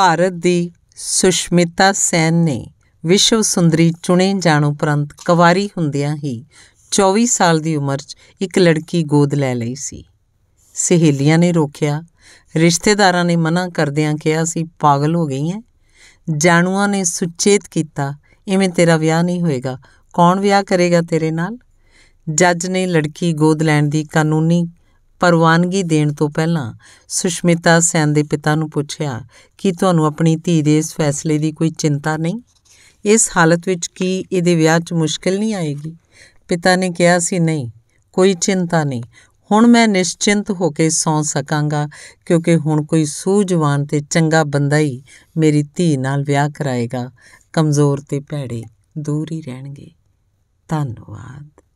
ਭਾਰਤ ਦੀ ਸੁਸ਼ਮਿਤਾ ਸੈਨ ਨੇ ਵਿਸ਼ਵ ਸੁੰਦਰੀ ਚੁਣੇ ਜਾਣ ਉਪਰੰਤ ਕੁਵਾਰੀ ਹੁੰਦਿਆਂ ਹੀ 24 ਸਾਲ ਦੀ ਉਮਰ 'ਚ ਇੱਕ ਲੜਕੀ ਗੋਦ ਲੈ ਲਈ ਸੀ ਸਹੇਲੀਆਂ ਨੇ ਰੋਕਿਆ ਰਿਸ਼ਤੇਦਾਰਾਂ ਨੇ ਮਨਾ ਕਰਦਿਆਂ ਕਿਹਾ ਸੀ ਪਾਗਲ ਹੋ ਗਈ ਐ ਜਾਣੂਆਂ ਨੇ ਸੁਚੇਤ ਕੀਤਾ ਇਵੇਂ ਤੇਰਾ ਵਿਆਹ ਨਹੀਂ ਹੋਏਗਾ ਕੌਣ ਵਿਆਹ ਕਰੇਗਾ ਤੇਰੇ ਨਾਲ ਜੱਜ ਨੇ ਲੜਕੀ ਗੋਦ ਲੈਣ ਦੀ ਕਾਨੂੰਨੀ ਪਰਵਾਨਗੀ ਦੇਣ ਤੋਂ ਪਹਿਲਾਂ ਸੁਸ਼ਮਿਤਾ ਸੈਨ ਦੇ ਪਿਤਾ ਨੂੰ ਪੁੱਛਿਆ ਕਿ ਤੁਹਾਨੂੰ ਆਪਣੀ ਧੀ ਦੇ ਇਸ ਫੈਸਲੇ ਦੀ ਕੋਈ ਚਿੰਤਾ ਨਹੀਂ ਇਸ ਹਾਲਤ ਵਿੱਚ ਕੀ ਇਹਦੇ ਵਿਆਹ 'ਚ ਮੁਸ਼ਕਲ ਨਹੀਂ ਆਏਗੀ ਪਿਤਾ ਨੇ ਕਿਹਾ ਸੀ ਨਹੀਂ ਕੋਈ ਚਿੰਤਾ ਨਹੀਂ ਹੁਣ ਮੈਂ ਨਿਸ਼ਚਿੰਤ ਹੋ ਕੇ ਸੌ ਸਕਾਂਗਾ ਕਿਉਂਕਿ ਹੁਣ ਕੋਈ ਸੂਝਵਾਨ ਤੇ ਚੰਗਾ ਬੰਦਾ ਹੀ ਮੇਰੀ ਧੀ ਨਾਲ ਵਿਆਹ ਕਰਾਏਗਾ ਕਮਜ਼ੋਰ ਤੇ ਭੈੜੇ ਦੂਰ ਹੀ ਰਹਿਣਗੇ ਧੰਨਵਾਦ